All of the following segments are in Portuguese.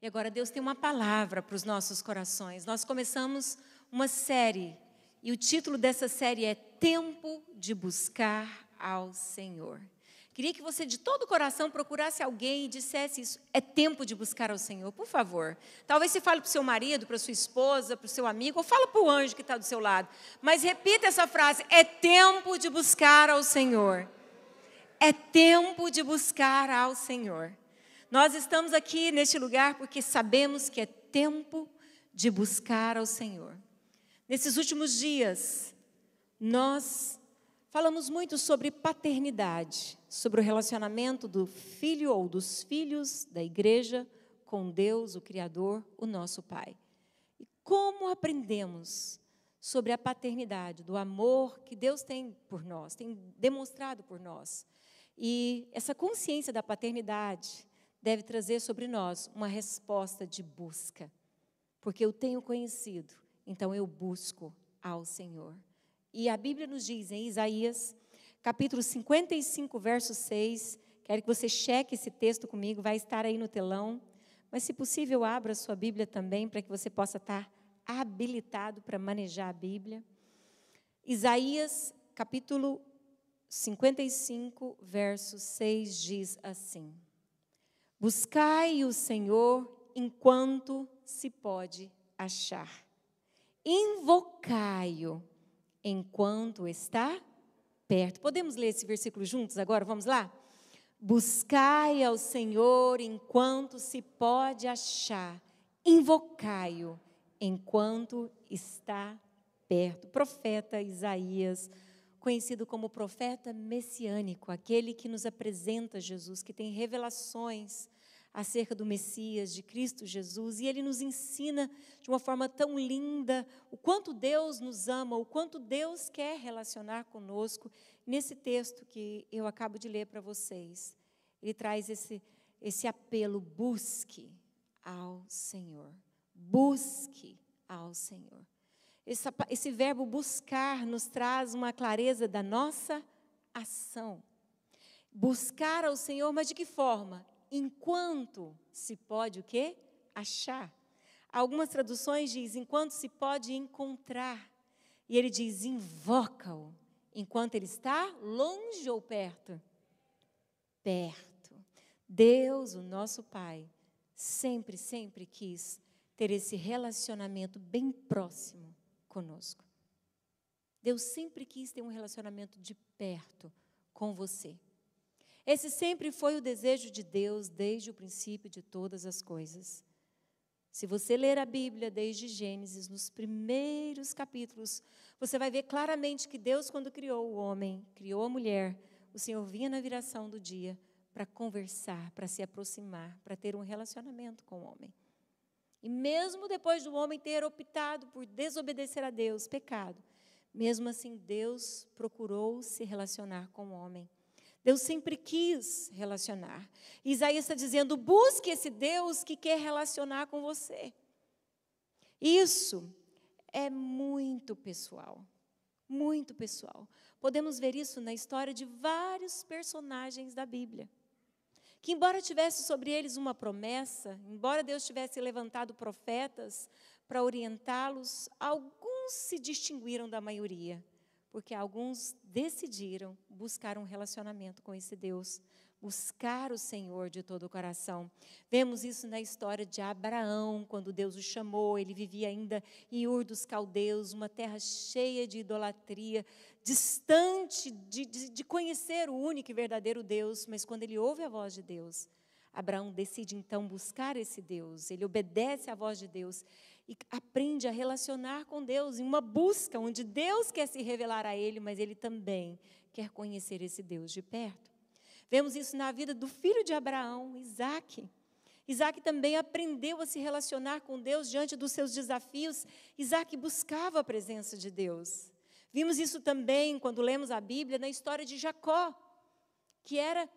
E agora Deus tem uma palavra para os nossos corações. Nós começamos uma série e o título dessa série é Tempo de Buscar ao Senhor. Queria que você de todo o coração procurasse alguém e dissesse isso. É tempo de buscar ao Senhor, por favor. Talvez você fale para o seu marido, para sua esposa, para o seu amigo, ou fale para o anjo que está do seu lado. Mas repita essa frase: é tempo de buscar ao Senhor. É tempo de buscar ao Senhor. Nós estamos aqui neste lugar porque sabemos que é tempo de buscar ao Senhor. Nesses últimos dias, nós falamos muito sobre paternidade, sobre o relacionamento do filho ou dos filhos da igreja com Deus, o Criador, o nosso Pai. E como aprendemos sobre a paternidade, do amor que Deus tem por nós, tem demonstrado por nós. E essa consciência da paternidade deve trazer sobre nós uma resposta de busca. Porque eu tenho conhecido, então eu busco ao Senhor. E a Bíblia nos diz em Isaías, capítulo 55, verso 6. Quero que você cheque esse texto comigo, vai estar aí no telão. Mas, se possível, abra a sua Bíblia também, para que você possa estar habilitado para manejar a Bíblia. Isaías, capítulo 55, verso 6 diz assim: Buscai o Senhor enquanto se pode achar. Invocai-o enquanto está perto. Podemos ler esse versículo juntos agora? Vamos lá? Buscai ao Senhor enquanto se pode achar. Invocai-o enquanto está perto. Profeta Isaías conhecido como profeta messiânico, aquele que nos apresenta Jesus, que tem revelações acerca do Messias, de Cristo Jesus, e ele nos ensina de uma forma tão linda o quanto Deus nos ama, o quanto Deus quer relacionar conosco. Nesse texto que eu acabo de ler para vocês, ele traz esse, esse apelo: busque ao Senhor, busque ao Senhor. Esse, esse verbo buscar nos traz uma clareza da nossa ação. Buscar ao Senhor, mas de que forma? Enquanto se pode o quê? Achar. Algumas traduções dizem enquanto se pode encontrar. E ele diz invoca-o enquanto ele está longe ou perto? Perto. Deus, o nosso Pai, sempre, sempre quis ter esse relacionamento bem próximo conosco. Deus sempre quis ter um relacionamento de perto com você. Esse sempre foi o desejo de Deus desde o princípio de todas as coisas. Se você ler a Bíblia desde Gênesis, nos primeiros capítulos, você vai ver claramente que Deus, quando criou o homem, criou a mulher, o Senhor vinha na viração do dia para conversar, para se aproximar, para ter um relacionamento com o homem. E mesmo depois do homem ter optado por desobedecer a Deus, pecado, mesmo assim Deus procurou se relacionar com o homem. Deus sempre quis relacionar. Isaías está dizendo: busque esse Deus que quer relacionar com você. Isso é muito pessoal. Muito pessoal. Podemos ver isso na história de vários personagens da Bíblia que, embora tivesse sobre eles uma promessa, embora Deus tivesse levantado profetas para orientá-los, alguns se distinguiram da maioria, porque alguns decidiram buscar um relacionamento com esse Deus, buscar o Senhor de todo o coração. Vemos isso na história de Abraão, quando Deus o chamou, ele vivia ainda em Ur dos Caldeus, uma terra cheia de idolatria, distante de, de, de conhecer o único e verdadeiro Deus, mas quando ele ouve a voz de Deus, Abraão decide então buscar esse Deus, ele obedece à voz de Deus e aprende a relacionar com Deus em uma busca onde Deus quer se revelar a ele, mas ele também quer conhecer esse Deus de perto. Vemos isso na vida do filho de Abraão, Isaac. Isaac também aprendeu a se relacionar com Deus diante dos seus desafios. Isaac buscava a presença de Deus. Vimos isso também quando lemos a Bíblia na história de Jacó, que era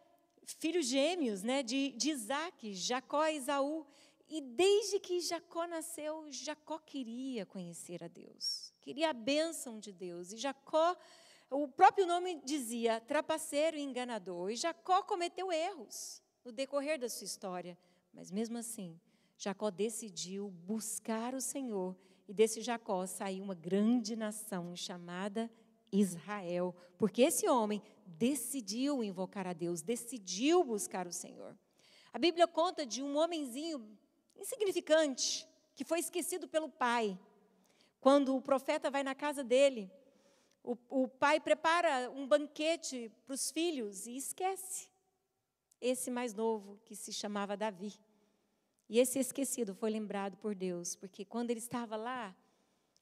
filhos gêmeos né, de, de Isaac, Jacó e Isaú. E desde que Jacó nasceu, Jacó queria conhecer a Deus, queria a bênção de Deus. E Jacó o próprio nome dizia trapaceiro e enganador, e Jacó cometeu erros no decorrer da sua história, mas mesmo assim, Jacó decidiu buscar o Senhor, e desse Jacó saiu uma grande nação chamada Israel, porque esse homem decidiu invocar a Deus, decidiu buscar o Senhor. A Bíblia conta de um homenzinho insignificante que foi esquecido pelo pai. Quando o profeta vai na casa dele, o, o pai prepara um banquete para os filhos e esquece esse mais novo que se chamava Davi. E esse esquecido foi lembrado por Deus, porque quando ele estava lá,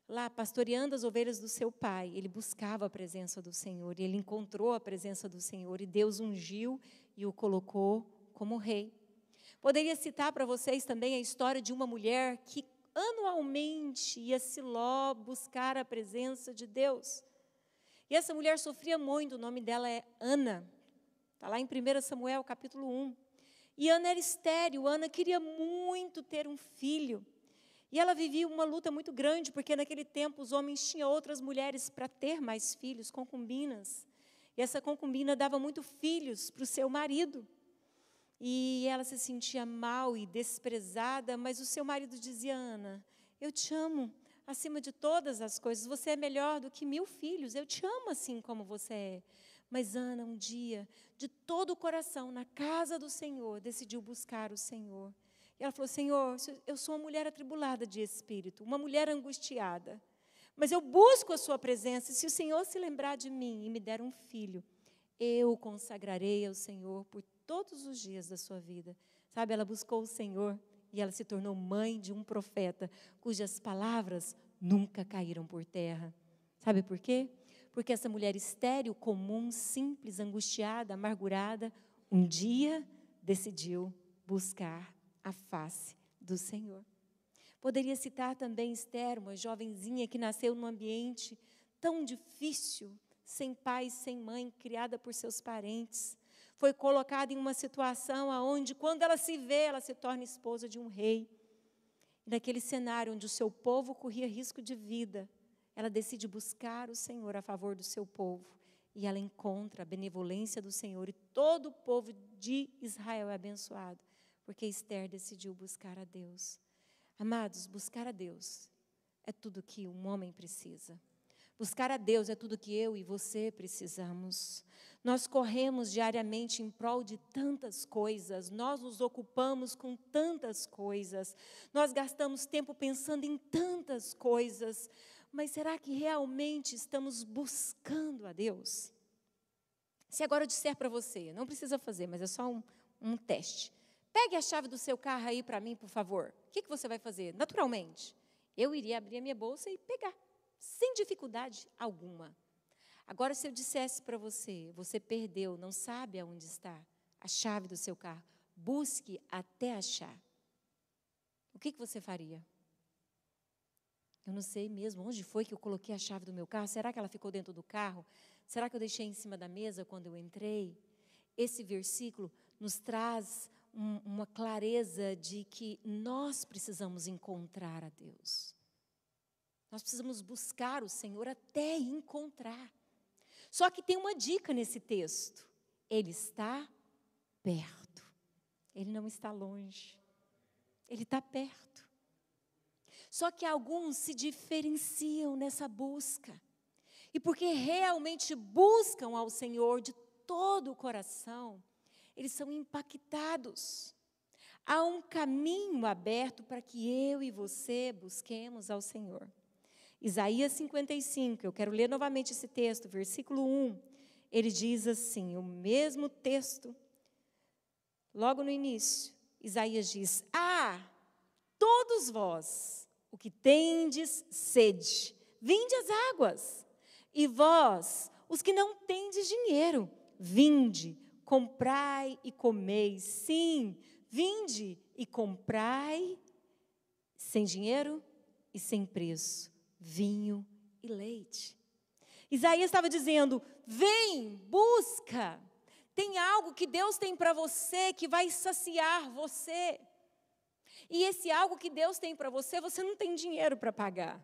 lá pastoreando as ovelhas do seu pai, ele buscava a presença do Senhor, e ele encontrou a presença do Senhor, e Deus ungiu e o colocou como rei. Poderia citar para vocês também a história de uma mulher que anualmente ia a Siló buscar a presença de Deus. E essa mulher sofria muito, o nome dela é Ana. Está lá em 1 Samuel, capítulo 1. E Ana era estéreo, Ana queria muito ter um filho. E ela vivia uma luta muito grande, porque naquele tempo os homens tinham outras mulheres para ter mais filhos, concubinas. E essa concubina dava muito filhos para o seu marido. E ela se sentia mal e desprezada, mas o seu marido dizia: Ana, eu te amo, acima de todas as coisas. Você é melhor do que mil filhos. Eu te amo assim como você é. Mas Ana, um dia, de todo o coração, na casa do Senhor, decidiu buscar o Senhor. E ela falou: Senhor, eu sou uma mulher atribulada de espírito, uma mulher angustiada. Mas eu busco a Sua presença. Se o Senhor se lembrar de mim e me der um filho, eu consagrarei ao Senhor por todos os dias da sua vida. Sabe, ela buscou o Senhor e ela se tornou mãe de um profeta cujas palavras nunca caíram por terra. Sabe por quê? Porque essa mulher estéril, comum, simples, angustiada, amargurada, um dia decidiu buscar a face do Senhor. Poderia citar também Esther, uma jovenzinha que nasceu num ambiente tão difícil, sem pai, sem mãe, criada por seus parentes foi colocada em uma situação aonde, quando ela se vê, ela se torna esposa de um rei. naquele cenário onde o seu povo corria risco de vida, ela decide buscar o Senhor a favor do seu povo. E ela encontra a benevolência do Senhor e todo o povo de Israel é abençoado, porque Esther decidiu buscar a Deus. Amados, buscar a Deus é tudo que um homem precisa. Buscar a Deus é tudo que eu e você precisamos. Nós corremos diariamente em prol de tantas coisas, nós nos ocupamos com tantas coisas, nós gastamos tempo pensando em tantas coisas, mas será que realmente estamos buscando a Deus? Se agora eu disser para você, não precisa fazer, mas é só um, um teste. Pegue a chave do seu carro aí para mim, por favor. O que, que você vai fazer? Naturalmente, eu iria abrir a minha bolsa e pegar sem dificuldade alguma. Agora, se eu dissesse para você, você perdeu, não sabe aonde está a chave do seu carro, busque até achar. O que, que você faria? Eu não sei mesmo onde foi que eu coloquei a chave do meu carro. Será que ela ficou dentro do carro? Será que eu deixei em cima da mesa quando eu entrei? Esse versículo nos traz um, uma clareza de que nós precisamos encontrar a Deus. Nós precisamos buscar o Senhor até encontrar. Só que tem uma dica nesse texto: Ele está perto, Ele não está longe, Ele está perto. Só que alguns se diferenciam nessa busca, e porque realmente buscam ao Senhor de todo o coração, eles são impactados. Há um caminho aberto para que eu e você busquemos ao Senhor. Isaías 55, eu quero ler novamente esse texto, versículo 1. Ele diz assim: o mesmo texto, logo no início, Isaías diz: Ah, todos vós, o que tendes sede, vinde às águas, e vós, os que não tendes dinheiro, vinde, comprai e comei, sim, vinde e comprai, sem dinheiro e sem preço vinho e leite. Isaías estava dizendo: vem, busca. Tem algo que Deus tem para você que vai saciar você. E esse algo que Deus tem para você, você não tem dinheiro para pagar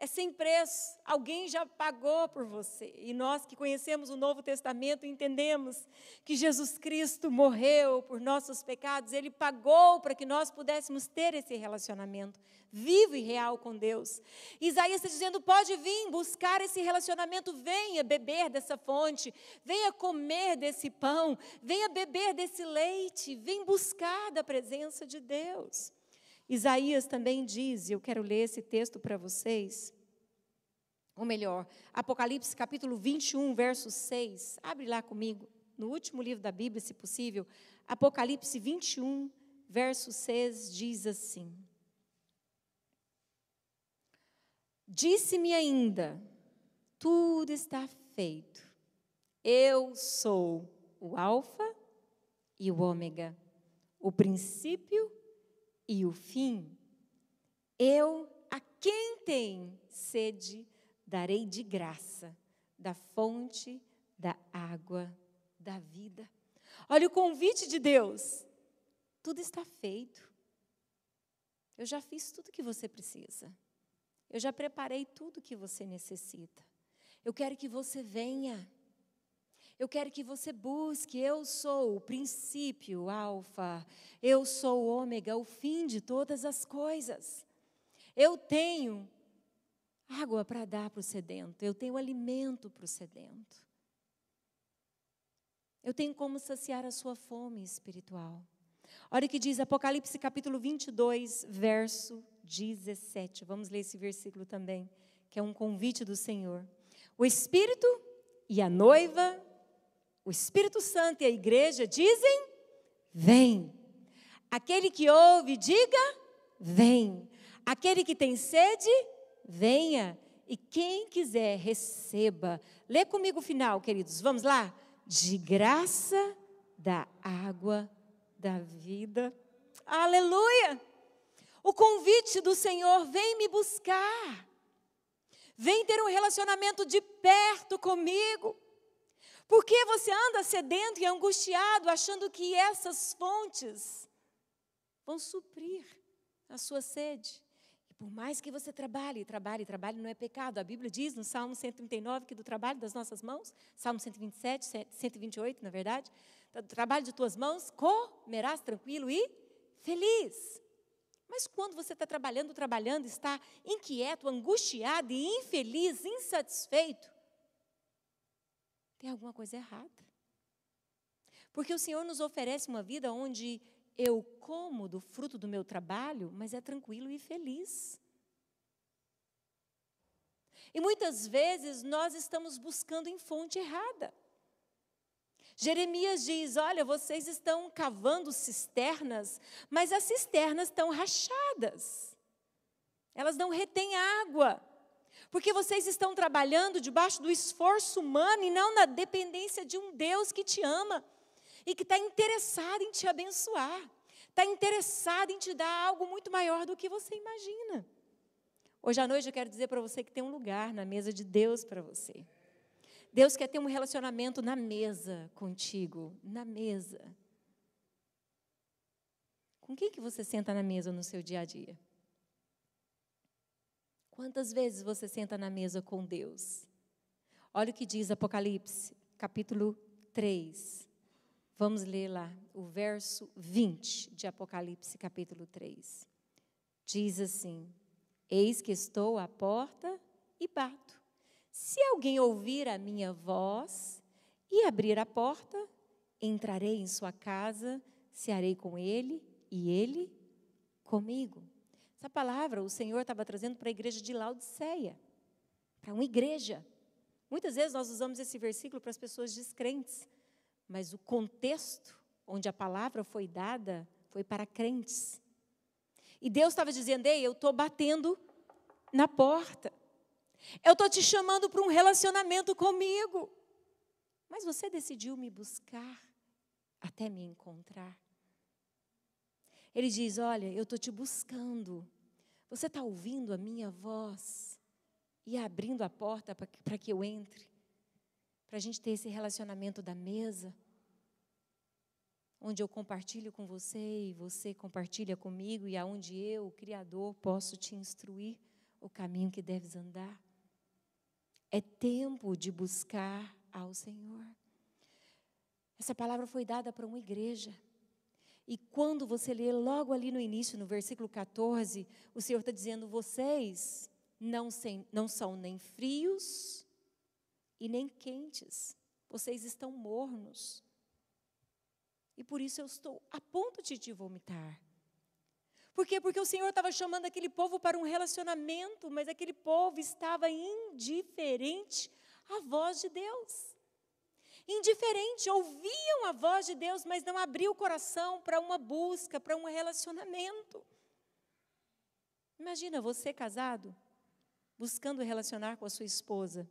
é sem preço. Alguém já pagou por você. E nós que conhecemos o Novo Testamento entendemos que Jesus Cristo morreu por nossos pecados, ele pagou para que nós pudéssemos ter esse relacionamento vivo e real com Deus. Isaías está dizendo: pode vir buscar esse relacionamento, venha beber dessa fonte, venha comer desse pão, venha beber desse leite, vem buscar da presença de Deus. Isaías também diz, e eu quero ler esse texto para vocês, ou melhor, Apocalipse capítulo 21, verso 6. Abre lá comigo, no último livro da Bíblia, se possível. Apocalipse 21, verso 6 diz assim: Disse-me ainda, tudo está feito. Eu sou o Alfa e o Ômega, o princípio e o fim. Eu, a quem tem sede, darei de graça da fonte da água da vida. Olha o convite de Deus. Tudo está feito. Eu já fiz tudo que você precisa. Eu já preparei tudo que você necessita. Eu quero que você venha. Eu quero que você busque. Eu sou o princípio, o alfa. Eu sou o ômega, o fim de todas as coisas. Eu tenho água para dar para o sedento. Eu tenho alimento para o sedento. Eu tenho como saciar a sua fome espiritual. Olha o que diz Apocalipse capítulo 22, verso 17. Vamos ler esse versículo também, que é um convite do Senhor. O Espírito e a noiva o Espírito Santo e a igreja dizem: Vem. Aquele que ouve, diga: Vem. Aquele que tem sede, venha. E quem quiser, receba. Lê comigo o final, queridos. Vamos lá? De graça da água da vida. Aleluia! O convite do Senhor: vem me buscar. Vem ter um relacionamento de perto comigo. Por que você anda sedento e angustiado, achando que essas fontes vão suprir a sua sede? E por mais que você trabalhe, trabalhe, trabalhe, não é pecado. A Bíblia diz no Salmo 139 que do trabalho das nossas mãos, Salmo 127, 128, na verdade, do trabalho de tuas mãos, comerás tranquilo e feliz. Mas quando você está trabalhando, trabalhando, está inquieto, angustiado e infeliz, insatisfeito, tem alguma coisa errada. Porque o Senhor nos oferece uma vida onde eu como do fruto do meu trabalho, mas é tranquilo e feliz. E muitas vezes nós estamos buscando em fonte errada. Jeremias diz: Olha, vocês estão cavando cisternas, mas as cisternas estão rachadas. Elas não retêm água. Porque vocês estão trabalhando debaixo do esforço humano e não na dependência de um Deus que te ama e que está interessado em te abençoar, está interessado em te dar algo muito maior do que você imagina. Hoje à noite eu quero dizer para você que tem um lugar na mesa de Deus para você. Deus quer ter um relacionamento na mesa contigo, na mesa. Com quem que você senta na mesa no seu dia a dia? Quantas vezes você senta na mesa com Deus? Olha o que diz Apocalipse, capítulo 3. Vamos ler lá o verso 20 de Apocalipse, capítulo 3. Diz assim: Eis que estou à porta e bato. Se alguém ouvir a minha voz e abrir a porta, entrarei em sua casa, cearei com ele e ele comigo. Essa palavra o Senhor estava trazendo para a igreja de Laodiceia, para uma igreja. Muitas vezes nós usamos esse versículo para as pessoas descrentes, mas o contexto onde a palavra foi dada foi para crentes. E Deus estava dizendo: Ei, eu estou batendo na porta. Eu estou te chamando para um relacionamento comigo. Mas você decidiu me buscar até me encontrar. Ele diz: Olha, eu estou te buscando. Você está ouvindo a minha voz e abrindo a porta para que eu entre, para a gente ter esse relacionamento da mesa, onde eu compartilho com você e você compartilha comigo, e aonde eu, o Criador, posso te instruir o caminho que deves andar. É tempo de buscar ao Senhor. Essa palavra foi dada para uma igreja. E quando você lê logo ali no início, no versículo 14, o Senhor está dizendo: vocês não, sem, não são nem frios e nem quentes, vocês estão mornos. E por isso eu estou a ponto de te vomitar. Por quê? Porque o Senhor estava chamando aquele povo para um relacionamento, mas aquele povo estava indiferente à voz de Deus indiferente, ouviam a voz de Deus, mas não abriam o coração para uma busca, para um relacionamento. Imagina você casado, buscando relacionar com a sua esposa,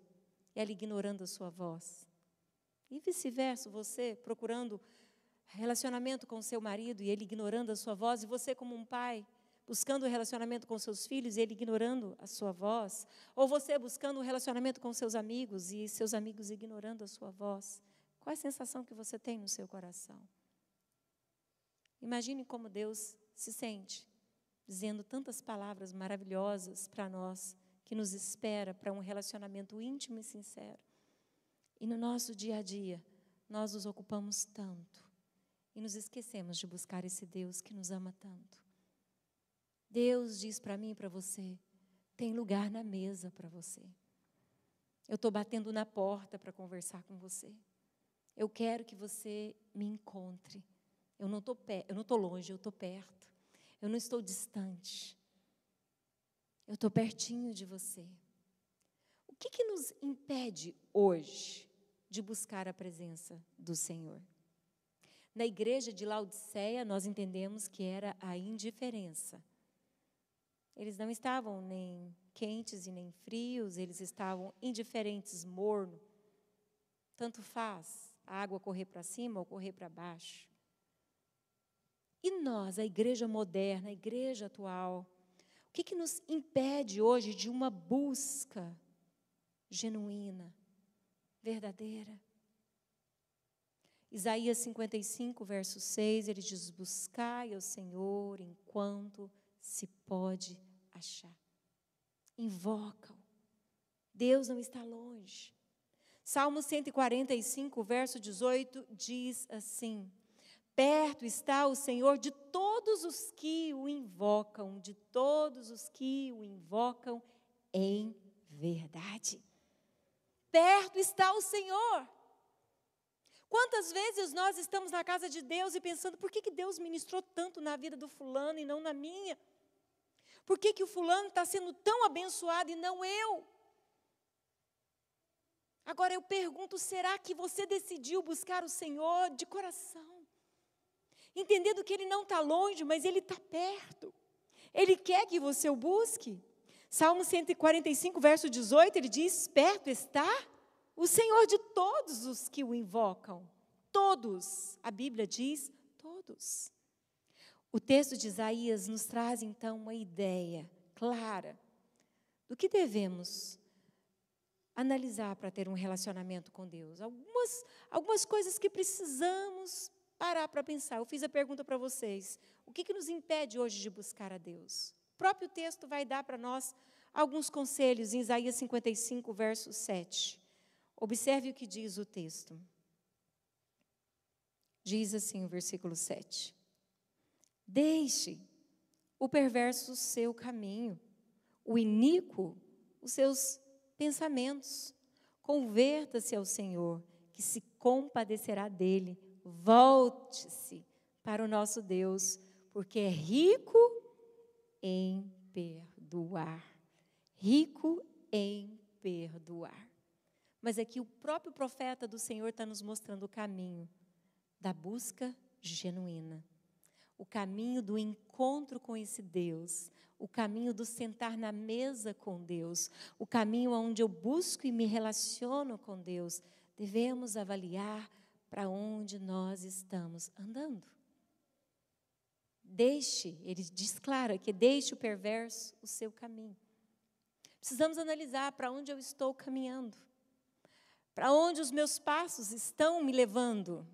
e ela ignorando a sua voz. E vice-versa, você procurando relacionamento com o seu marido e ele ignorando a sua voz, e você, como um pai, buscando o relacionamento com seus filhos e ele ignorando a sua voz, ou você buscando o relacionamento com seus amigos e seus amigos ignorando a sua voz, qual é a sensação que você tem no seu coração? Imagine como Deus se sente, dizendo tantas palavras maravilhosas para nós, que nos espera para um relacionamento íntimo e sincero. E no nosso dia a dia, nós nos ocupamos tanto e nos esquecemos de buscar esse Deus que nos ama tanto. Deus diz para mim e para você: tem lugar na mesa para você. Eu estou batendo na porta para conversar com você. Eu quero que você me encontre. Eu não estou longe, eu estou perto. Eu não estou distante. Eu estou pertinho de você. O que, que nos impede hoje de buscar a presença do Senhor? Na igreja de Laodiceia, nós entendemos que era a indiferença eles não estavam nem quentes e nem frios, eles estavam indiferentes, morno. Tanto faz a água correr para cima ou correr para baixo. E nós, a igreja moderna, a igreja atual, o que, que nos impede hoje de uma busca genuína, verdadeira? Isaías 55, verso 6, ele diz: Buscai ao Senhor enquanto se pode achar. Invoca-o. Deus não está longe. Salmo 145, verso 18 diz assim: Perto está o Senhor de todos os que o invocam, de todos os que o invocam em verdade. Perto está o Senhor. Quantas vezes nós estamos na casa de Deus e pensando, por que, que Deus ministrou tanto na vida do fulano e não na minha? Por que, que o fulano está sendo tão abençoado e não eu? Agora eu pergunto: será que você decidiu buscar o Senhor de coração? Entendendo que Ele não está longe, mas Ele está perto. Ele quer que você o busque. Salmo 145, verso 18, ele diz: Perto está o Senhor de todos os que o invocam. Todos, a Bíblia diz, todos. O texto de Isaías nos traz então uma ideia clara do que devemos analisar para ter um relacionamento com Deus. Algumas, algumas coisas que precisamos parar para pensar. Eu fiz a pergunta para vocês: o que, que nos impede hoje de buscar a Deus? O próprio texto vai dar para nós alguns conselhos em Isaías 55, verso 7. Observe o que diz o texto. Diz assim o versículo 7. Deixe o perverso seu caminho, o iníquo os seus pensamentos. Converta-se ao Senhor, que se compadecerá dele. Volte-se para o nosso Deus, porque é rico em perdoar. Rico em perdoar. Mas aqui o próprio profeta do Senhor está nos mostrando o caminho da busca genuína o caminho do encontro com esse Deus, o caminho do sentar na mesa com Deus, o caminho onde eu busco e me relaciono com Deus, devemos avaliar para onde nós estamos andando. Deixe, ele diz claro que deixe o perverso o seu caminho. Precisamos analisar para onde eu estou caminhando, para onde os meus passos estão me levando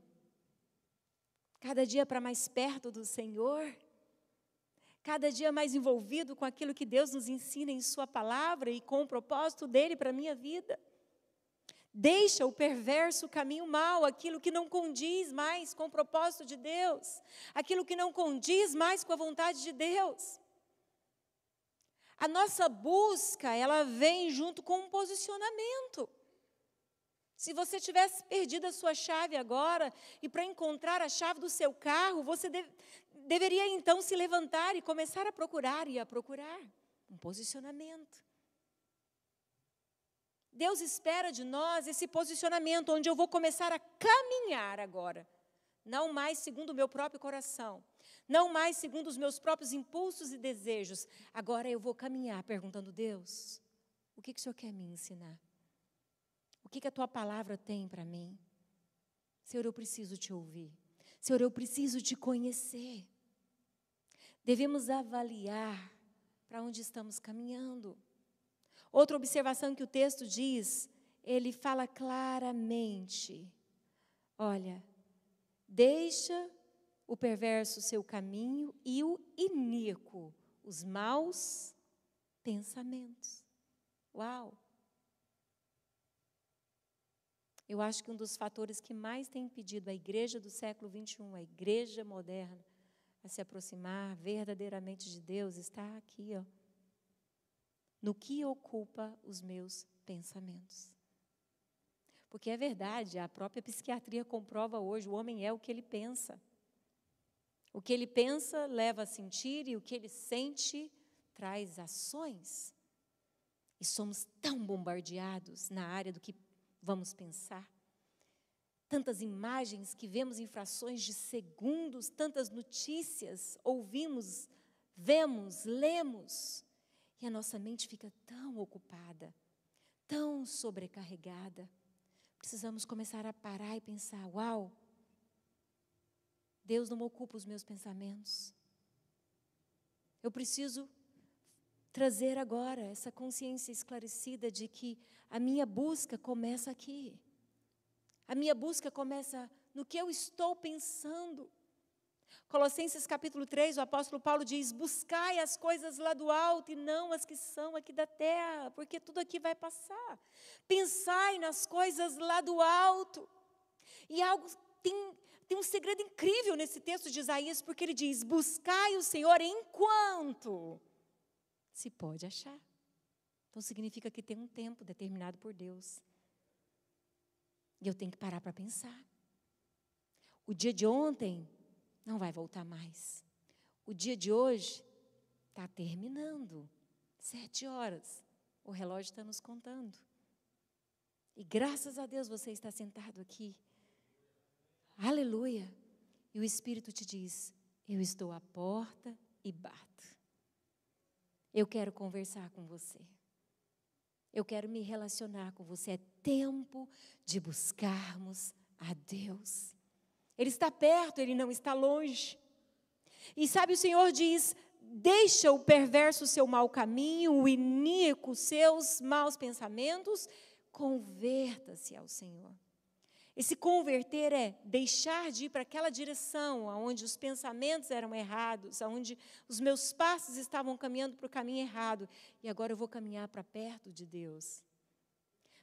cada dia para mais perto do Senhor, cada dia mais envolvido com aquilo que Deus nos ensina em Sua palavra e com o propósito dele para a minha vida. Deixa o perverso caminho mal, aquilo que não condiz mais com o propósito de Deus, aquilo que não condiz mais com a vontade de Deus. A nossa busca, ela vem junto com um posicionamento. Se você tivesse perdido a sua chave agora e para encontrar a chave do seu carro, você deveria então se levantar e começar a procurar e a procurar um posicionamento. Deus espera de nós esse posicionamento onde eu vou começar a caminhar agora, não mais segundo o meu próprio coração, não mais segundo os meus próprios impulsos e desejos. Agora eu vou caminhar perguntando: Deus, o que, que o Senhor quer me ensinar? que, que a tua palavra tem para mim? Senhor, eu preciso te ouvir. Senhor, eu preciso te conhecer. Devemos avaliar para onde estamos caminhando. Outra observação que o texto diz, ele fala claramente: olha, deixa o perverso seu caminho e o iníquo, os maus pensamentos. Uau! Eu acho que um dos fatores que mais tem impedido a igreja do século XXI, a igreja moderna, a se aproximar verdadeiramente de Deus, está aqui, ó. No que ocupa os meus pensamentos. Porque é verdade, a própria psiquiatria comprova hoje: o homem é o que ele pensa. O que ele pensa leva a sentir, e o que ele sente traz ações. E somos tão bombardeados na área do que Vamos pensar. Tantas imagens que vemos em frações de segundos, tantas notícias, ouvimos, vemos, lemos, e a nossa mente fica tão ocupada, tão sobrecarregada. Precisamos começar a parar e pensar: uau, Deus não ocupa os meus pensamentos. Eu preciso trazer agora essa consciência esclarecida de que a minha busca começa aqui. A minha busca começa no que eu estou pensando. Colossenses capítulo 3, o apóstolo Paulo diz: Buscai as coisas lá do alto e não as que são aqui da terra, porque tudo aqui vai passar. Pensai nas coisas lá do alto. E algo tem, tem um segredo incrível nesse texto de Isaías, porque ele diz: Buscai o Senhor enquanto se pode achar. Então significa que tem um tempo determinado por Deus. E eu tenho que parar para pensar. O dia de ontem não vai voltar mais. O dia de hoje está terminando. Sete horas. O relógio está nos contando. E graças a Deus você está sentado aqui. Aleluia. E o Espírito te diz: Eu estou à porta e bato. Eu quero conversar com você. Eu quero me relacionar com você. É tempo de buscarmos a Deus. Ele está perto, ele não está longe. E sabe, o Senhor diz: deixa o perverso seu mau caminho, o iníquo seus maus pensamentos, converta-se ao Senhor. Esse converter é deixar de ir para aquela direção, aonde os pensamentos eram errados, aonde os meus passos estavam caminhando para o caminho errado, e agora eu vou caminhar para perto de Deus.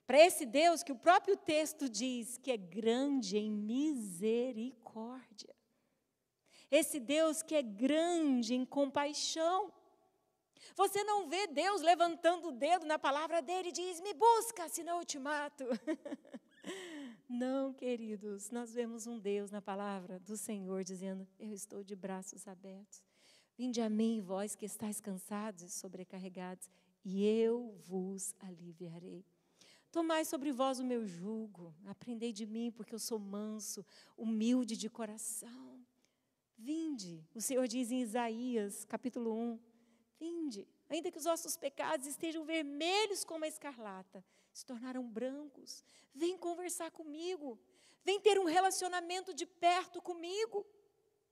Para esse Deus que o próprio texto diz que é grande em misericórdia. Esse Deus que é grande em compaixão. Você não vê Deus levantando o dedo na palavra dele e diz: Me busca, senão eu te mato. Não, queridos, nós vemos um Deus na palavra do Senhor dizendo: Eu estou de braços abertos. Vinde a mim, vós que estáis cansados e sobrecarregados, e eu vos aliviarei. Tomai sobre vós o meu jugo, aprendei de mim, porque eu sou manso, humilde de coração. Vinde, o Senhor diz em Isaías, capítulo 1, vinde, ainda que os vossos pecados estejam vermelhos como a escarlata, se tornaram brancos. Vem conversar comigo. Vem ter um relacionamento de perto comigo.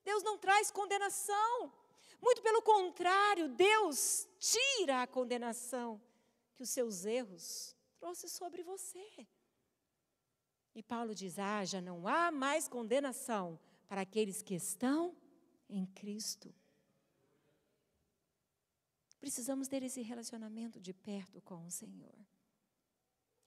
Deus não traz condenação. Muito pelo contrário, Deus tira a condenação que os seus erros trouxe sobre você. E Paulo diz: Ah, já não há mais condenação para aqueles que estão em Cristo. Precisamos ter esse relacionamento de perto com o Senhor.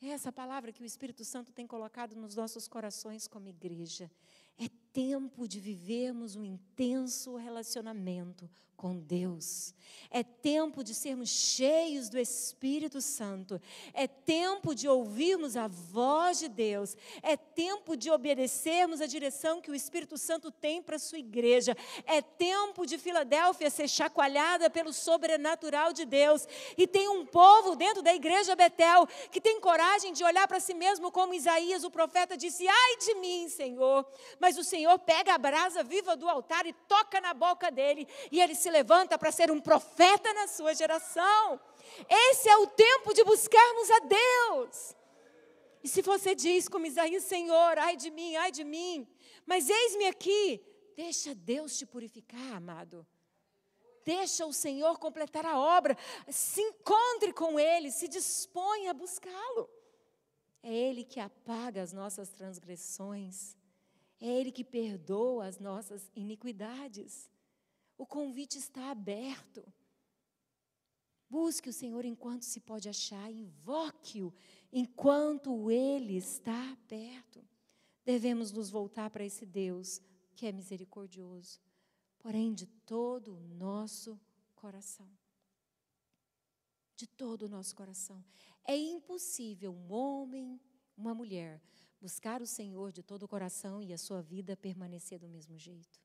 É essa palavra que o Espírito Santo tem colocado nos nossos corações como igreja. É tempo de vivermos um intenso relacionamento com Deus. É tempo de sermos cheios do Espírito Santo. É tempo de ouvirmos a voz de Deus. É tempo de obedecermos a direção que o Espírito Santo tem para a sua igreja. É tempo de Filadélfia ser chacoalhada pelo sobrenatural de Deus. E tem um povo dentro da igreja Betel que tem coragem de olhar para si mesmo como Isaías, o profeta, disse: Ai de mim, Senhor. Mas o Senhor pega a brasa viva do altar e toca na boca dele, e ele se levanta para ser um profeta na sua geração. Esse é o tempo de buscarmos a Deus. E se você diz como Isaías, Senhor, ai de mim, ai de mim, mas eis-me aqui, deixa Deus te purificar, amado. Deixa o Senhor completar a obra, se encontre com Ele, se disponha a buscá-lo. É Ele que apaga as nossas transgressões, é Ele que perdoa as nossas iniquidades. O convite está aberto. Busque o Senhor enquanto se pode achar, invoque-o enquanto ele está perto. Devemos nos voltar para esse Deus que é misericordioso, porém de todo o nosso coração. De todo o nosso coração. É impossível um homem, uma mulher, buscar o Senhor de todo o coração e a sua vida permanecer do mesmo jeito.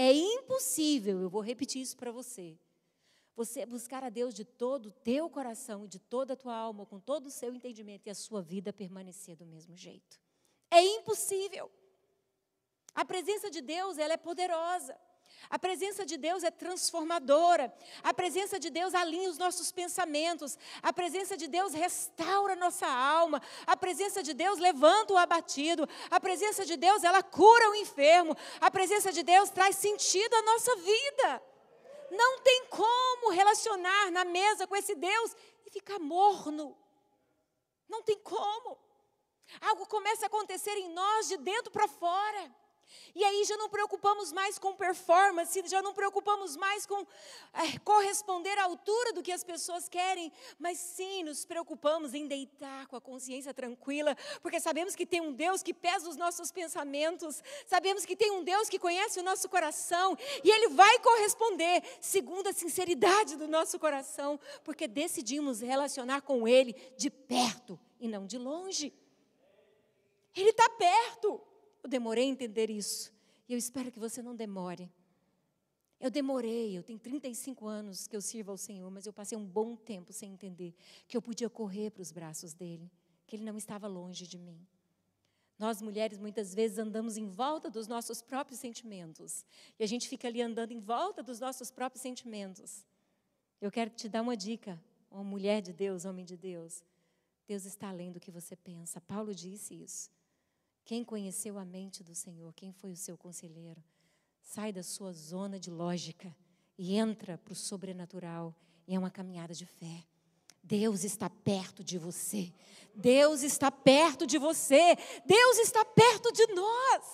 É impossível, eu vou repetir isso para você. Você buscar a Deus de todo o teu coração e de toda a tua alma, com todo o seu entendimento e a sua vida permanecer do mesmo jeito. É impossível. A presença de Deus, ela é poderosa. A presença de Deus é transformadora. A presença de Deus alinha os nossos pensamentos. A presença de Deus restaura nossa alma. A presença de Deus levanta o abatido. A presença de Deus, ela cura o enfermo. A presença de Deus traz sentido à nossa vida. Não tem como relacionar na mesa com esse Deus e ficar morno. Não tem como. Algo começa a acontecer em nós de dentro para fora. E aí já não preocupamos mais com performance, já não preocupamos mais com é, corresponder à altura do que as pessoas querem, mas sim nos preocupamos em deitar com a consciência tranquila, porque sabemos que tem um Deus que pesa os nossos pensamentos, sabemos que tem um Deus que conhece o nosso coração e ele vai corresponder segundo a sinceridade do nosso coração, porque decidimos relacionar com ele de perto e não de longe. Ele está perto. Eu demorei a entender isso. E eu espero que você não demore. Eu demorei, eu tenho 35 anos que eu sirvo ao Senhor, mas eu passei um bom tempo sem entender que eu podia correr para os braços dele, que ele não estava longe de mim. Nós mulheres muitas vezes andamos em volta dos nossos próprios sentimentos, e a gente fica ali andando em volta dos nossos próprios sentimentos. Eu quero te dar uma dica, ó mulher de Deus, homem de Deus. Deus está além do que você pensa. Paulo disse isso. Quem conheceu a mente do Senhor? Quem foi o seu conselheiro? Sai da sua zona de lógica e entra para o sobrenatural. E é uma caminhada de fé. Deus está perto de você. Deus está perto de você. Deus está perto de nós.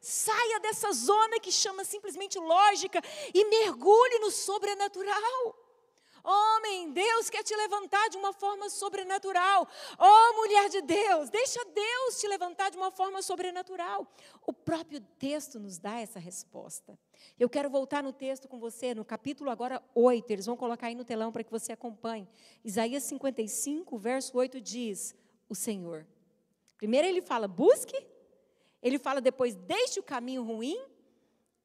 Saia dessa zona que chama simplesmente lógica e mergulhe no sobrenatural. Homem, Deus quer te levantar de uma forma sobrenatural. Oh, mulher de Deus, deixa Deus te levantar de uma forma sobrenatural. O próprio texto nos dá essa resposta. Eu quero voltar no texto com você, no capítulo agora 8. Eles vão colocar aí no telão para que você acompanhe. Isaías 55, verso 8 diz: O Senhor. Primeiro ele fala, busque. Ele fala depois, deixe o caminho ruim.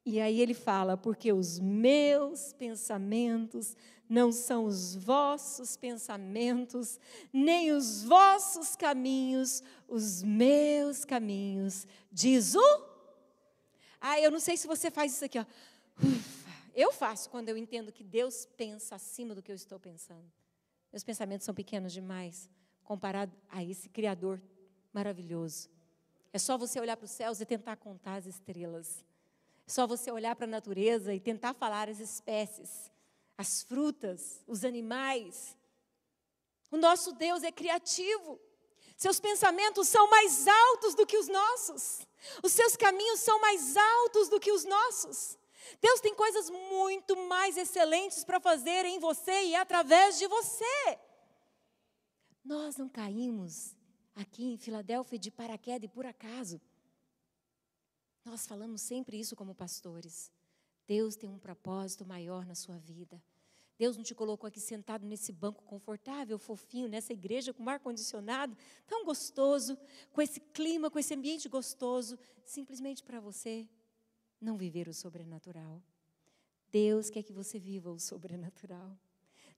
E aí ele fala, porque os meus pensamentos não são os vossos pensamentos, nem os vossos caminhos, os meus caminhos, diz o. Ah, eu não sei se você faz isso aqui, ó. Ufa, eu faço quando eu entendo que Deus pensa acima do que eu estou pensando. Meus pensamentos são pequenos demais comparado a esse Criador maravilhoso. É só você olhar para os céus e tentar contar as estrelas. É só você olhar para a natureza e tentar falar as espécies as frutas, os animais. O nosso Deus é criativo. Seus pensamentos são mais altos do que os nossos. Os seus caminhos são mais altos do que os nossos. Deus tem coisas muito mais excelentes para fazer em você e através de você. Nós não caímos aqui em Filadélfia de paraquedas e por acaso. Nós falamos sempre isso como pastores. Deus tem um propósito maior na sua vida. Deus não te colocou aqui sentado nesse banco confortável, fofinho, nessa igreja com um ar-condicionado tão gostoso, com esse clima, com esse ambiente gostoso, simplesmente para você não viver o sobrenatural. Deus quer que você viva o sobrenatural.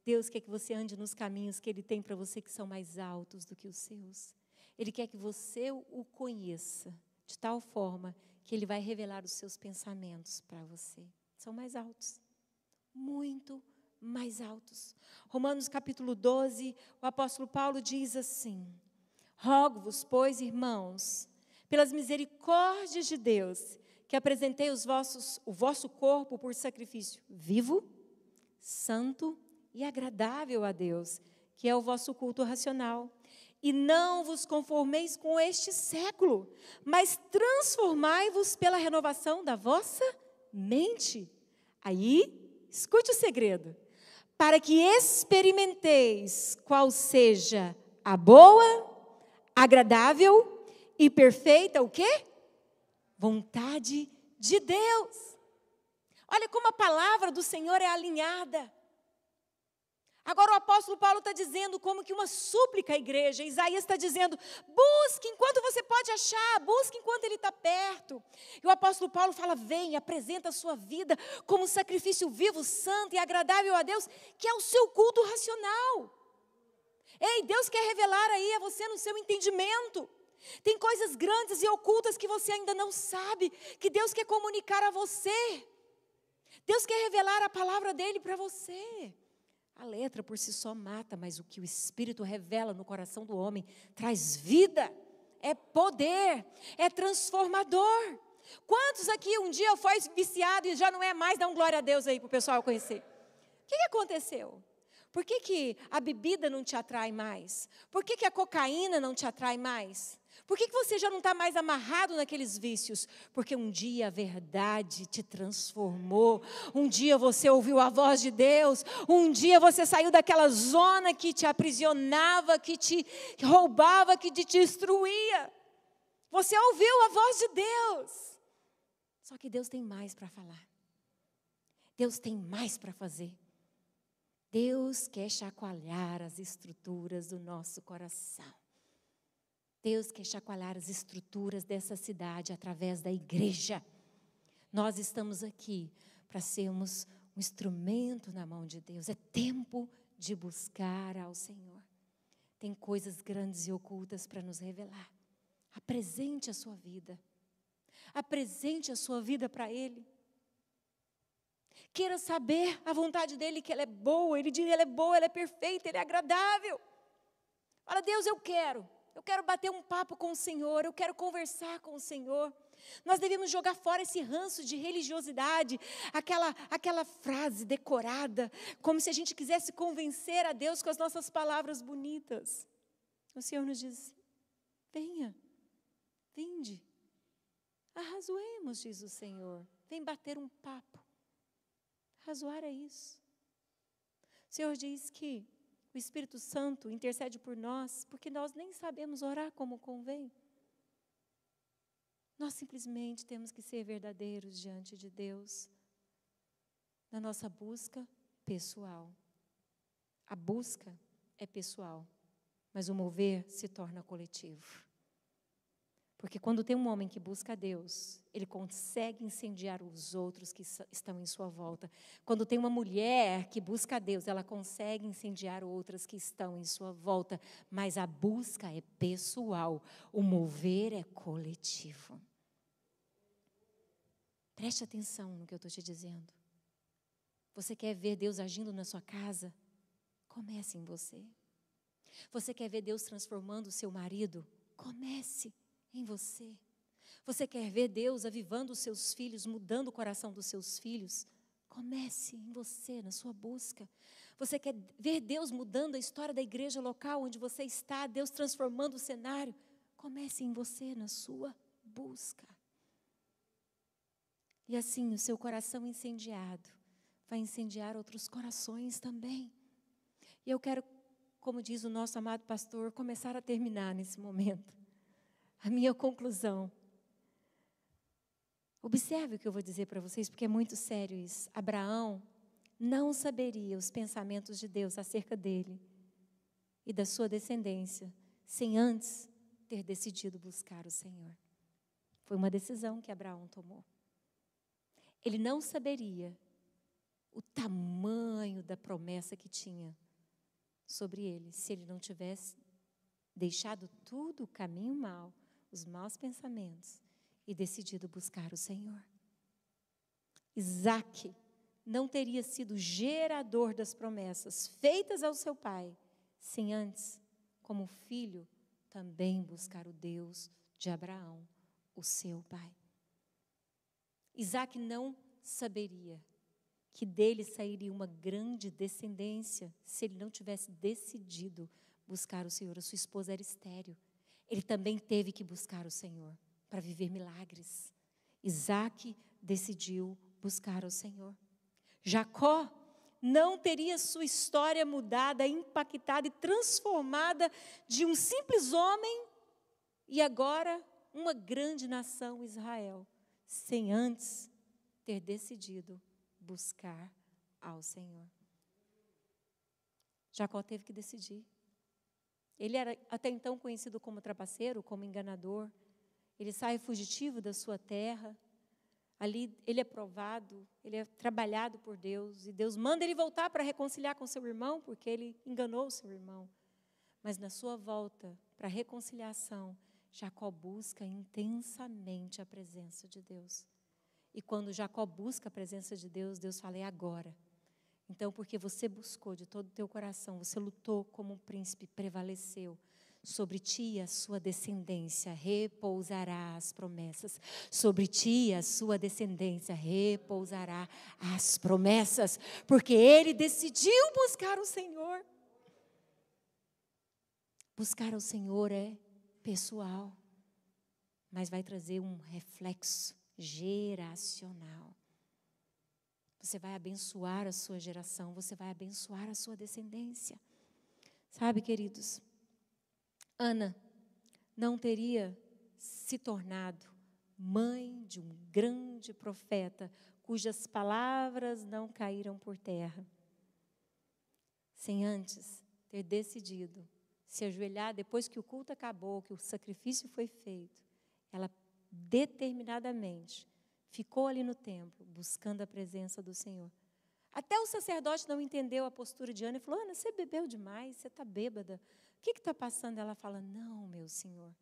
Deus quer que você ande nos caminhos que Ele tem para você que são mais altos do que os seus. Ele quer que você o conheça de tal forma que Ele vai revelar os seus pensamentos para você são mais altos. Muito mais altos. Romanos capítulo 12, o apóstolo Paulo diz assim: Rogo-vos, pois, irmãos, pelas misericórdias de Deus, que apresentei os vossos, o vosso corpo por sacrifício vivo, santo e agradável a Deus, que é o vosso culto racional. E não vos conformeis com este século, mas transformai-vos pela renovação da vossa mente. Aí, escute o segredo: para que experimenteis qual seja a boa, agradável e perfeita o quê? Vontade de Deus. Olha como a palavra do Senhor é alinhada. Agora o apóstolo Paulo está dizendo como que uma súplica à igreja. Isaías está dizendo: busque enquanto você pode achar, busque enquanto ele está perto. E o apóstolo Paulo fala: vem, apresenta a sua vida como um sacrifício vivo, santo e agradável a Deus, que é o seu culto racional. Ei, Deus quer revelar aí a você no seu entendimento. Tem coisas grandes e ocultas que você ainda não sabe, que Deus quer comunicar a você. Deus quer revelar a palavra dele para você. A letra por si só mata, mas o que o Espírito revela no coração do homem traz vida, é poder, é transformador. Quantos aqui um dia foi viciado e já não é mais? Dá um glória a Deus aí para o pessoal conhecer. O que, que aconteceu? Por que, que a bebida não te atrai mais? Por que, que a cocaína não te atrai mais? Por que, que você já não está mais amarrado naqueles vícios? Porque um dia a verdade te transformou, um dia você ouviu a voz de Deus, um dia você saiu daquela zona que te aprisionava, que te roubava, que te destruía. Você ouviu a voz de Deus. Só que Deus tem mais para falar, Deus tem mais para fazer. Deus quer chacoalhar as estruturas do nosso coração. Deus quer chacoalhar as estruturas dessa cidade através da igreja. Nós estamos aqui para sermos um instrumento na mão de Deus. É tempo de buscar ao Senhor. Tem coisas grandes e ocultas para nos revelar. Apresente a sua vida. Apresente a sua vida para Ele. Queira saber a vontade dele, que ela é boa. Ele diz: ela é boa, ela é perfeita, ela é agradável. Fala, Deus, eu quero. Eu quero bater um papo com o Senhor, eu quero conversar com o Senhor. Nós devemos jogar fora esse ranço de religiosidade, aquela, aquela frase decorada, como se a gente quisesse convencer a Deus com as nossas palavras bonitas. O Senhor nos diz: venha, vinde, arrazoemos, diz o Senhor, vem bater um papo. Razoar é isso. O Senhor diz que o Espírito Santo intercede por nós porque nós nem sabemos orar como convém. Nós simplesmente temos que ser verdadeiros diante de Deus na nossa busca pessoal. A busca é pessoal, mas o mover se torna coletivo. Porque quando tem um homem que busca a Deus, ele consegue incendiar os outros que estão em sua volta. Quando tem uma mulher que busca a Deus, ela consegue incendiar outras que estão em sua volta. Mas a busca é pessoal, o mover é coletivo. Preste atenção no que eu estou te dizendo. Você quer ver Deus agindo na sua casa? Comece em você. Você quer ver Deus transformando o seu marido? Comece em você. Você quer ver Deus avivando os seus filhos, mudando o coração dos seus filhos? Comece em você, na sua busca. Você quer ver Deus mudando a história da igreja local onde você está, Deus transformando o cenário? Comece em você, na sua busca. E assim, o seu coração incendiado vai incendiar outros corações também. E eu quero, como diz o nosso amado pastor, começar a terminar nesse momento a minha conclusão. Observe o que eu vou dizer para vocês, porque é muito sério isso. Abraão não saberia os pensamentos de Deus acerca dele e da sua descendência sem antes ter decidido buscar o Senhor. Foi uma decisão que Abraão tomou. Ele não saberia o tamanho da promessa que tinha sobre ele se ele não tivesse deixado tudo o caminho mal os maus pensamentos e decidido buscar o Senhor. Isaac não teria sido gerador das promessas feitas ao seu pai, sem antes, como filho, também buscar o Deus de Abraão, o seu pai. Isaac não saberia que dele sairia uma grande descendência se ele não tivesse decidido buscar o Senhor. A sua esposa era estéreo ele também teve que buscar o Senhor para viver milagres. Isaac decidiu buscar o Senhor. Jacó não teria sua história mudada, impactada e transformada de um simples homem e agora uma grande nação, Israel, sem antes ter decidido buscar ao Senhor. Jacó teve que decidir. Ele era até então conhecido como trapaceiro, como enganador. Ele sai fugitivo da sua terra. Ali ele é provado, ele é trabalhado por Deus. E Deus manda ele voltar para reconciliar com seu irmão, porque ele enganou seu irmão. Mas na sua volta para a reconciliação, Jacó busca intensamente a presença de Deus. E quando Jacó busca a presença de Deus, Deus fala: é agora então, porque você buscou de todo o teu coração, você lutou como um príncipe, prevaleceu. Sobre ti a sua descendência repousará as promessas. Sobre ti a sua descendência repousará as promessas, porque ele decidiu buscar o Senhor. Buscar o Senhor é pessoal, mas vai trazer um reflexo geracional. Você vai abençoar a sua geração, você vai abençoar a sua descendência. Sabe, queridos, Ana não teria se tornado mãe de um grande profeta cujas palavras não caíram por terra, sem antes ter decidido se ajoelhar depois que o culto acabou, que o sacrifício foi feito. Ela determinadamente ficou ali no templo, buscando a presença do Senhor. Até o sacerdote não entendeu a postura de Ana e falou: Ana, você bebeu demais, você está bêbada. O que está passando? Ela fala: Não, meu senhor,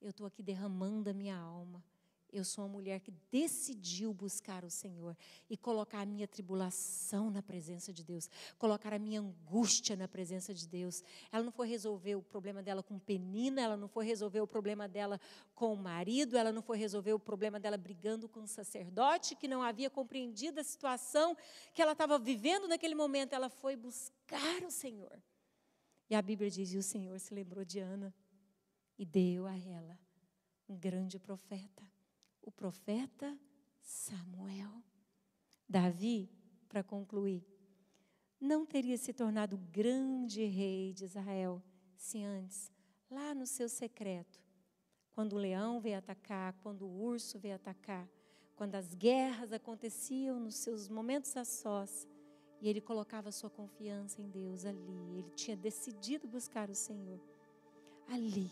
eu estou aqui derramando a minha alma. Eu sou uma mulher que decidiu buscar o Senhor e colocar a minha tribulação na presença de Deus, colocar a minha angústia na presença de Deus. Ela não foi resolver o problema dela com Penina, ela não foi resolver o problema dela com o marido, ela não foi resolver o problema dela brigando com o um sacerdote que não havia compreendido a situação que ela estava vivendo naquele momento. Ela foi buscar o Senhor. E a Bíblia diz: e o Senhor se lembrou de Ana e deu a ela um grande profeta o profeta Samuel. Davi, para concluir, não teria se tornado grande rei de Israel se antes, lá no seu secreto, quando o leão veio atacar, quando o urso veio atacar, quando as guerras aconteciam nos seus momentos a sós, e ele colocava sua confiança em Deus ali, ele tinha decidido buscar o Senhor. Ali,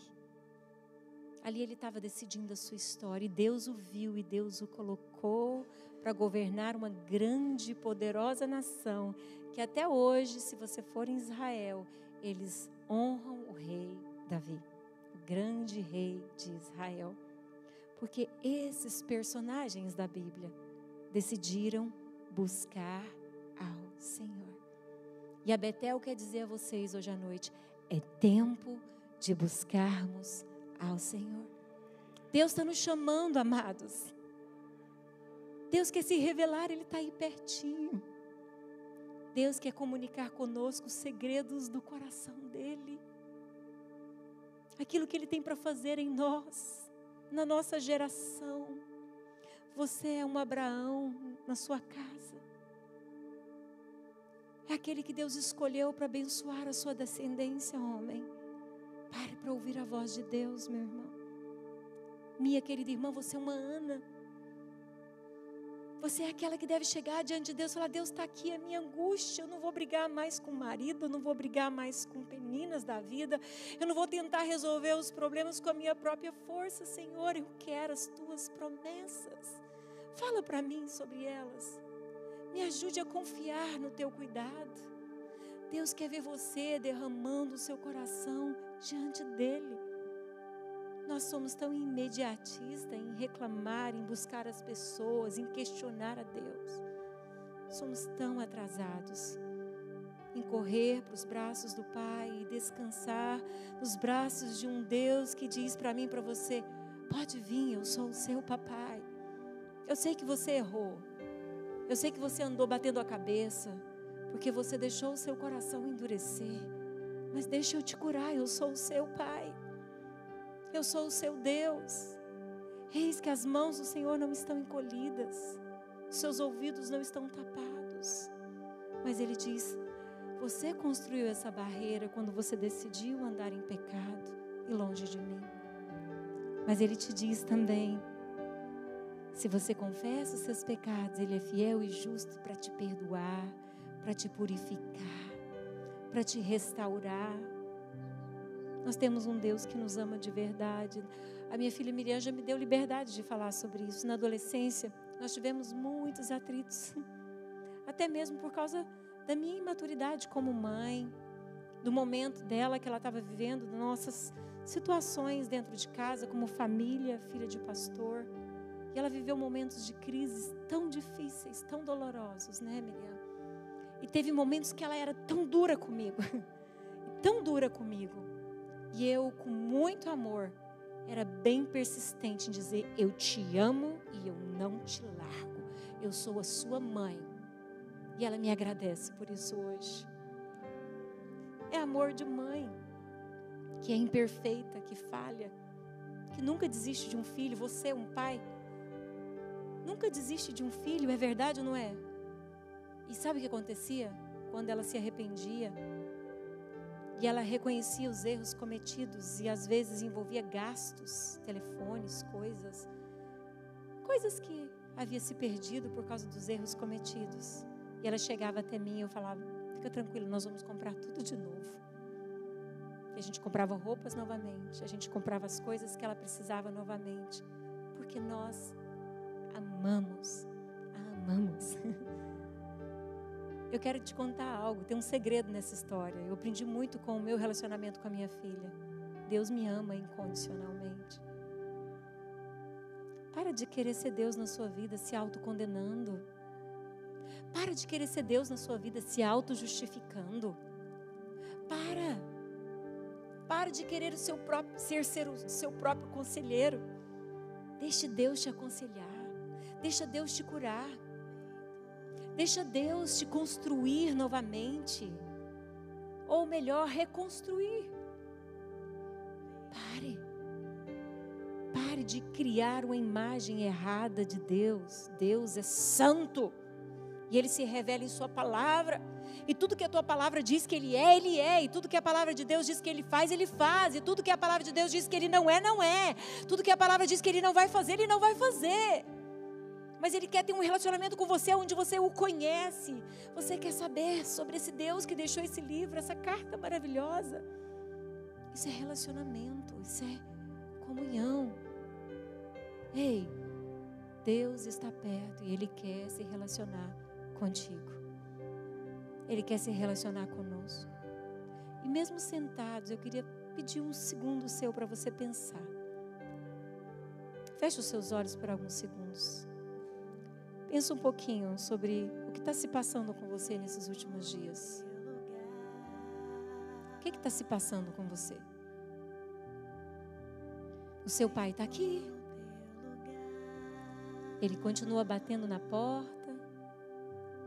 Ali ele estava decidindo a sua história e Deus o viu e Deus o colocou para governar uma grande e poderosa nação que até hoje, se você for em Israel, eles honram o rei Davi, o grande rei de Israel. Porque esses personagens da Bíblia decidiram buscar ao Senhor. E a Betel quer dizer a vocês hoje à noite: é tempo de buscarmos ao Senhor. Deus está nos chamando, amados. Deus quer se revelar, Ele está aí pertinho. Deus quer comunicar conosco os segredos do coração dEle. Aquilo que Ele tem para fazer em nós, na nossa geração. Você é um Abraão na sua casa. É aquele que Deus escolheu para abençoar a sua descendência, homem. Pare para ouvir a voz de Deus, meu irmão. Minha querida irmã, você é uma Ana. Você é aquela que deve chegar diante de Deus e falar: Deus está aqui, a é minha angústia. Eu não vou brigar mais com o marido, eu não vou brigar mais com meninas da vida, eu não vou tentar resolver os problemas com a minha própria força, Senhor. Eu quero as tuas promessas. Fala para mim sobre elas. Me ajude a confiar no teu cuidado. Deus quer ver você derramando o seu coração diante dele. Nós somos tão imediatistas em reclamar, em buscar as pessoas, em questionar a Deus. Somos tão atrasados em correr para os braços do Pai e descansar nos braços de um Deus que diz para mim, para você: pode vir, eu sou o seu papai. Eu sei que você errou. Eu sei que você andou batendo a cabeça, porque você deixou o seu coração endurecer. Mas deixa eu te curar, eu sou o seu Pai. Eu sou o seu Deus. Eis que as mãos do Senhor não estão encolhidas, seus ouvidos não estão tapados. Mas Ele diz: Você construiu essa barreira quando você decidiu andar em pecado e longe de mim. Mas Ele te diz também: Se você confessa os seus pecados, Ele é fiel e justo para te perdoar, para te purificar para te restaurar. Nós temos um Deus que nos ama de verdade. A minha filha Miriam já me deu liberdade de falar sobre isso. Na adolescência, nós tivemos muitos atritos, até mesmo por causa da minha imaturidade como mãe, do momento dela que ela estava vivendo, das nossas situações dentro de casa, como família, filha de pastor. E ela viveu momentos de crises tão difíceis, tão dolorosos, né, Miriam? E teve momentos que ela era tão dura comigo, tão dura comigo. E eu, com muito amor, era bem persistente em dizer: Eu te amo e eu não te largo. Eu sou a sua mãe. E ela me agradece por isso hoje. É amor de mãe, que é imperfeita, que falha, que nunca desiste de um filho. Você, é um pai, nunca desiste de um filho, é verdade ou não é? E sabe o que acontecia? Quando ela se arrependia e ela reconhecia os erros cometidos e às vezes envolvia gastos, telefones, coisas, coisas que havia se perdido por causa dos erros cometidos. E ela chegava até mim e eu falava: "Fica tranquilo, nós vamos comprar tudo de novo". E a gente comprava roupas novamente, a gente comprava as coisas que ela precisava novamente, porque nós amamos, a amamos. Eu quero te contar algo, tem um segredo nessa história. Eu aprendi muito com o meu relacionamento com a minha filha. Deus me ama incondicionalmente. Para de querer ser Deus na sua vida se autocondenando. Para de querer ser Deus na sua vida se auto-justificando. Para. Para de querer o seu próprio, ser, ser o seu próprio conselheiro. Deixe Deus te aconselhar. Deixa Deus te curar. Deixa Deus te construir novamente. Ou melhor, reconstruir. Pare. Pare de criar uma imagem errada de Deus. Deus é santo. E ele se revela em Sua palavra. E tudo que a tua palavra diz que ele é, ele é. E tudo que a palavra de Deus diz que ele faz, ele faz. E tudo que a palavra de Deus diz que ele não é, não é. Tudo que a palavra diz que ele não vai fazer, ele não vai fazer. Mas Ele quer ter um relacionamento com você onde você o conhece. Você quer saber sobre esse Deus que deixou esse livro, essa carta maravilhosa. Isso é relacionamento, isso é comunhão. Ei, Deus está perto e Ele quer se relacionar contigo. Ele quer se relacionar conosco. E mesmo sentados, eu queria pedir um segundo seu para você pensar. Feche os seus olhos por alguns segundos. Pensa um pouquinho sobre o que está se passando com você nesses últimos dias. O que está se passando com você? O seu pai está aqui. Ele continua batendo na porta.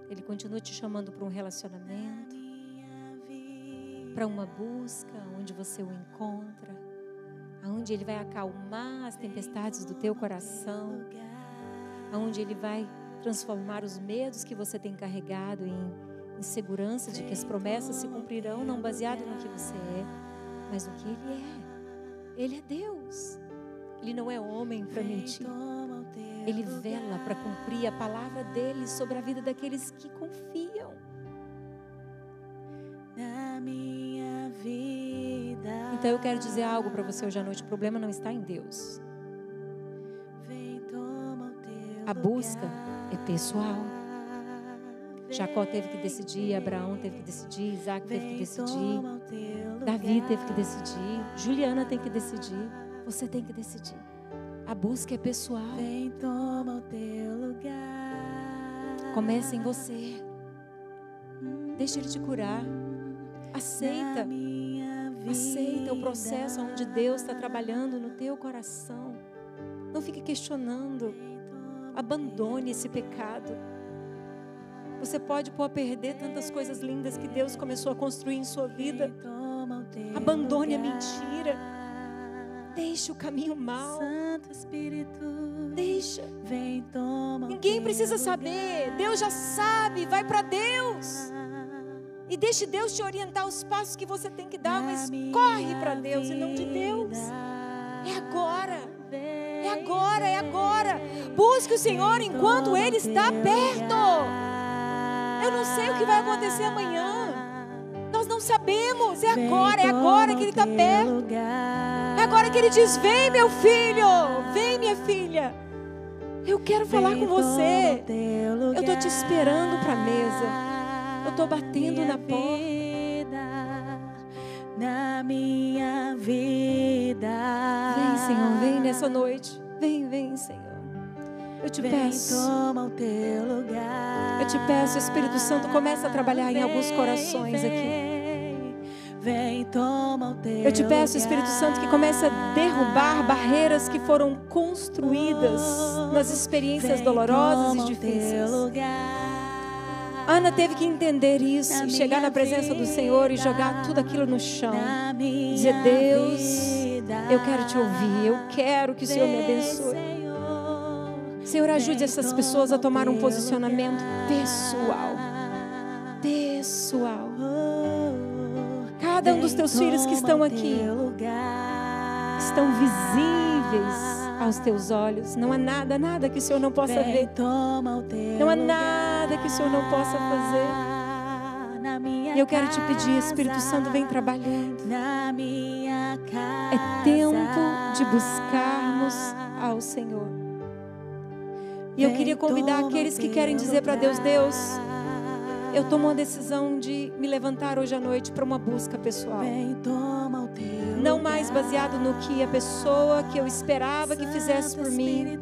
Ele continua te chamando para um relacionamento, para uma busca, onde você o encontra, aonde ele vai acalmar as tempestades do teu coração, aonde ele vai transformar os medos que você tem carregado em insegurança de que as promessas se cumprirão, não baseado no que você é, mas no que Ele é. Ele é Deus. Ele não é homem para mentir. Ele vela para cumprir a palavra dele sobre a vida daqueles que confiam. Na minha vida. Então eu quero dizer algo para você hoje à noite: o problema não está em Deus. A busca é pessoal. Jacó teve que decidir, Abraão teve que decidir, Isaac teve que decidir, Davi teve que decidir, Juliana tem que decidir, você tem que decidir. A busca é pessoal. Vem, toma o teu lugar. Comece em você. Deixa ele te curar. Aceita. Aceita o processo onde Deus está trabalhando no teu coração. Não fique questionando. Abandone esse pecado. Você pode pôr a perder tantas coisas lindas que Deus começou a construir em sua vida. Abandone a mentira. Deixa o caminho mal. Santo Espírito, deixa. Vem toma. Ninguém precisa saber. Deus já sabe. Vai para Deus. E deixe Deus te orientar os passos que você tem que dar, mas corre para Deus e não de Deus. É agora é agora, é agora. Busque o Senhor enquanto Ele está perto. Eu não sei o que vai acontecer amanhã. Nós não sabemos. É agora, é agora que Ele está perto. É agora que Ele diz: Vem, meu filho, vem, minha filha. Eu quero falar com você. Eu estou te esperando para a mesa. Eu estou batendo na porta na minha vida. Vem, Senhor, vem nessa noite. Vem, vem, Senhor. Eu te vem, peço. Toma o teu lugar. Eu te peço, Espírito Santo, começa a trabalhar vem, em alguns corações vem, aqui. Vem, toma o teu Eu te peço, Espírito Santo, que comece a derrubar barreiras que foram construídas oh, nas experiências dolorosas e difíceis. Toma o teu lugar. Ana teve que entender isso, chegar na presença do Senhor e jogar tudo aquilo no chão. Dizer, Deus, eu quero te ouvir, eu quero que o Senhor me abençoe. Senhor, ajude essas pessoas a tomar um posicionamento pessoal. Pessoal. Oh, Cada um dos teus filhos que estão aqui estão visíveis aos teus olhos. Não há nada, nada que o Senhor não possa ver. Não há nada nada que o Senhor não possa fazer. E eu quero te pedir, Espírito Santo, vem trabalhando. É tempo de buscarmos ao Senhor. E eu queria convidar aqueles que querem dizer para Deus: Deus, eu tomo uma decisão de me levantar hoje à noite para uma busca pessoal. Não mais baseado no que a pessoa que eu esperava que fizesse por mim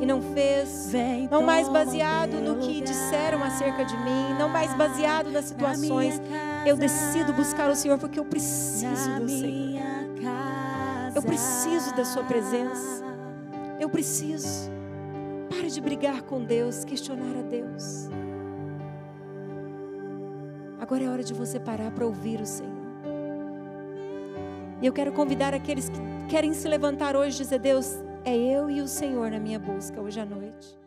e não fez, não mais baseado no que disseram acerca de mim, não mais baseado nas situações. Eu decido buscar o Senhor porque eu preciso do Senhor. Eu preciso da Sua presença. Eu preciso. Pare de brigar com Deus, questionar a Deus. Agora é hora de você parar para ouvir o Senhor. E eu quero convidar aqueles que querem se levantar hoje e dizer: Deus, é eu e o Senhor na minha busca hoje à noite.